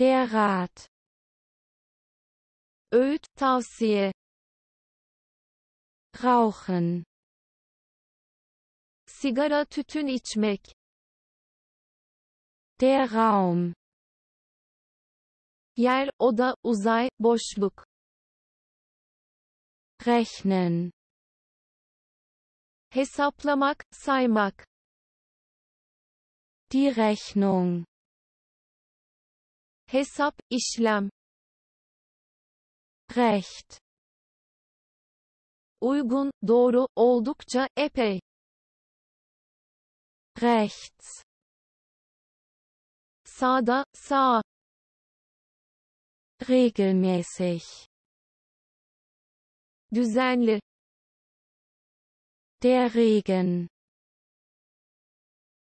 Der Rat. Öd, tavsiye. Rauchen. Sigara tütün içmek. Der Raum. Yer, oder uzay, boşluk. Rechnen. Hesaplamak, saymak. Die Rechnung. hesap, işlem recht uygun, doğru, oldukça, epey rechts sağda, sağ regelmäßig düzenli der Regen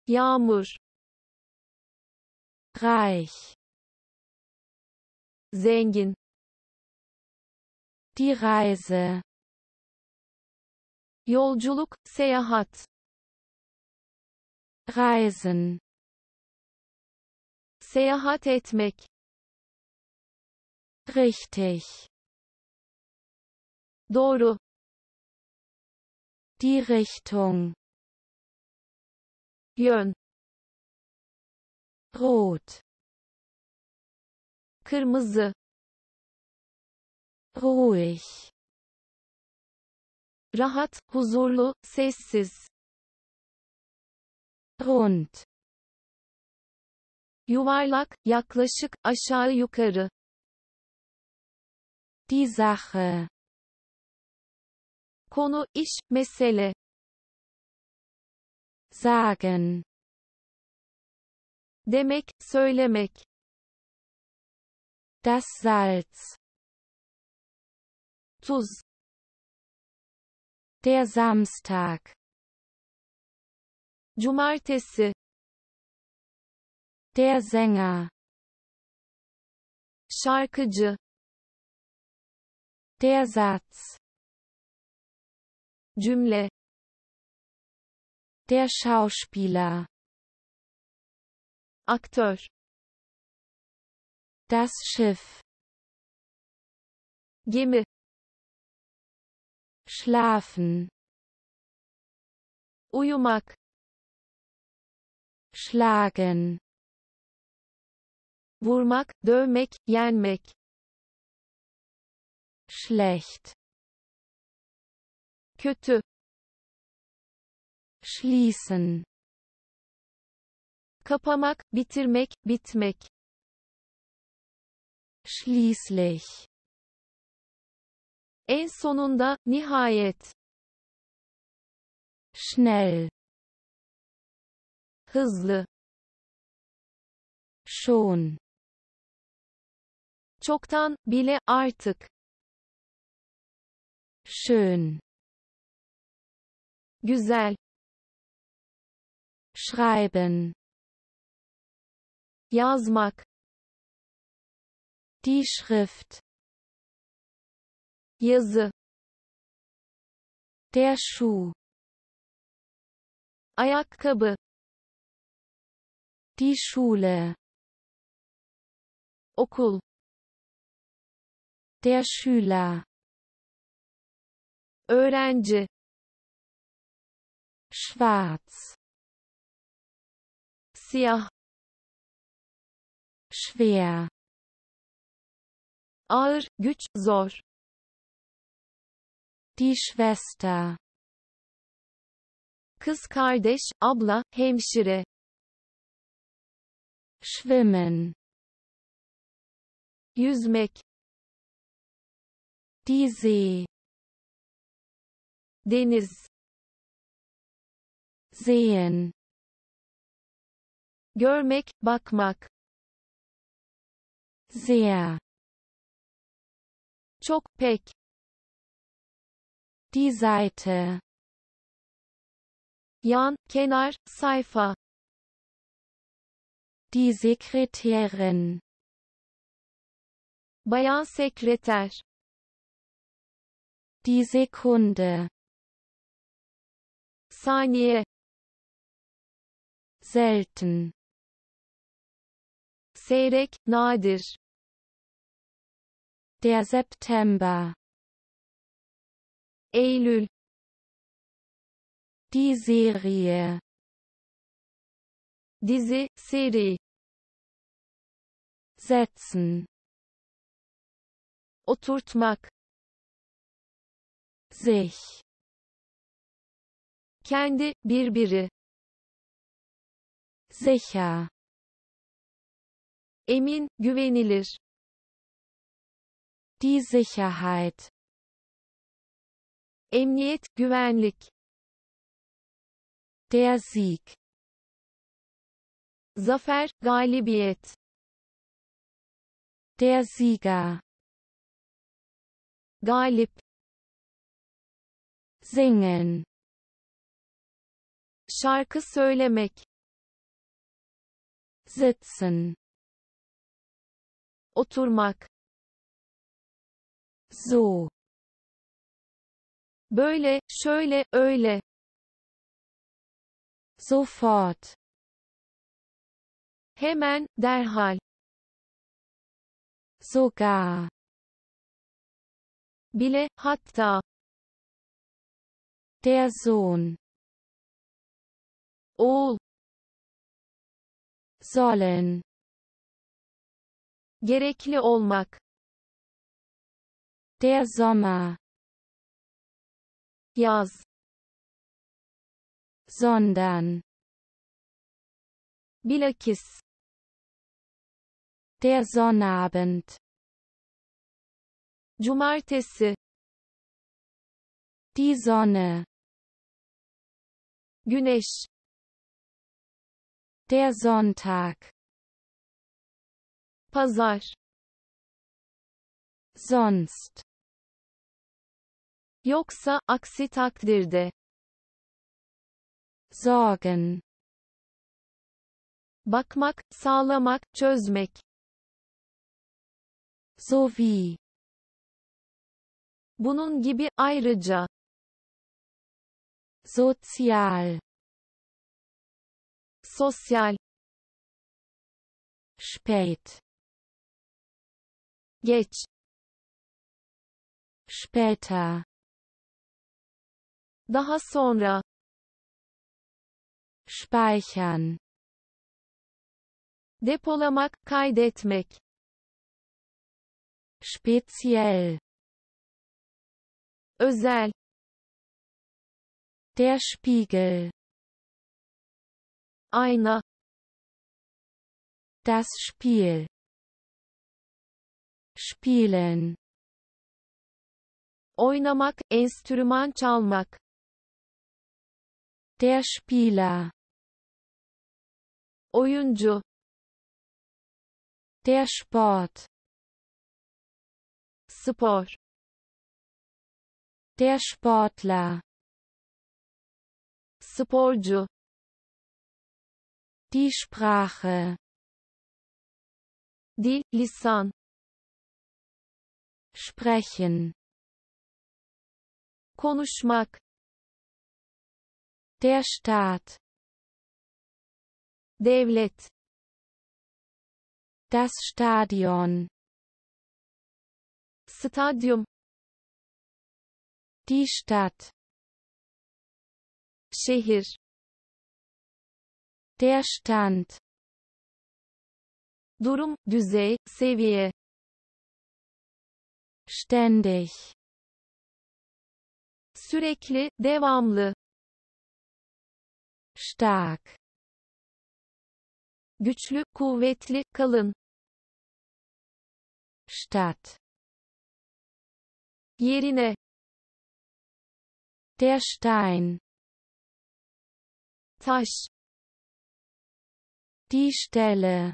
yağmur reich zengin die Reise yolculuk seyahat reisen seyahat etmek richtig doğru die Richtung yön rot kırmızı ruhig rahat, huzurlu, sessiz rund yuvarlak, yaklaşık, aşağı yukarı die Sache konu, iş, mesele sagen demek, söylemek Das Salz. Tuz. Der Samstag. Cumartesi. Der Sänger. Şarkıcı. Der Satz. Cümle. Der Schauspieler. Aktör. Das Schiff. Gimme. Schlafen. Uyumak. Schlagen. Wurmak, dövmek, yenmek. Schlecht. Kötü. Schließen. Kapamak, bitirmek, bitmek. Schließlich. En sonunda, nihayet. Schnell. Hızlı. Schon. Çoktan, bile, artık. Schön. Güzel. Schreiben. Yazmak. Die Schrift Jese. Der Schuh Ayakkabı Die Schule Okul Der Schüler Öğrenci Schwarz Siyah Schwer ağır, güç, zor. Die Schwester Kız kardeş, abla, hemşire. Schwimmen Yüzmek. Die See Deniz. Sehen Görmek, bakmak. Sehr çok pek. Die Seite. Yan, kenar, sayfa. Die sekreterin, Bayan sekreter. Die Sekunde. Saniye. Selten. Seyrek, nadir. Der September. Eylül. Die Serie. Dizi, seri. Setzen. Oturtmak. Sich. Kendi, birbiri. Sicher. Emin, güvenilir. Die Sicherheit Emniyet, güvenlik Der Sieg Zafer, galibiyet Der Sieger Galip Singen Şarkı söylemek Sitzen Oturmak So. Böyle, şöyle, öyle. Sofort. Hemen, derhal. Sogar. Bile, hatta. Der Sohn. Oğul. Sollen. Gerekli olmak. Der Sommer. Jas. Sondern. Bilakis. Der Sonnabend. Cumartesi. Die Sonne. Güneş. Der Sonntag. Pazar. Sonst. Yoksa, aksi takdirde. Sorgen. Bakmak, sağlamak, çözmek. Sophie. Bunun gibi, ayrıca. Sozial. Sosyal. Spät. Geç. Später. Daha sonra speichern depolamak, kaydetmek speziell özel der Spiegel ayna das Spiel spielen oynamak, enstrüman çalmak Der Spieler. Oyuncu. Der Sport. Spor. Der Sportler. Sporcu. Die Sprache. Die Lisan. Sprechen. Konuşmak. Der Staat. Devlet. Das Stadion. Stadium. Die Stadt. Şehir. Der Stand. Durum, düzey, seviye. Ständig. Sürekli, devamlı. stark güçlü, kuvvetli, kalın Stadt yerine der Stein taş die Stelle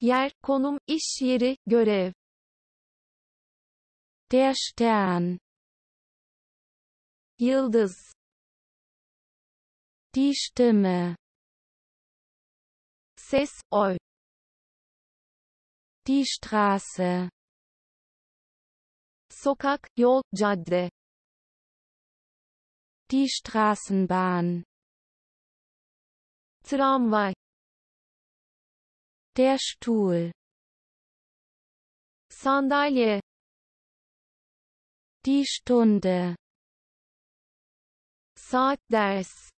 yer, konum, iş yeri, görev der Stern yıldız Die Stimme. Ses oi. Die Straße. Sokak yol jadde. Die Straßenbahn. Tramvay. Der Stuhl. Sandalje. Die Stunde. Saat ders.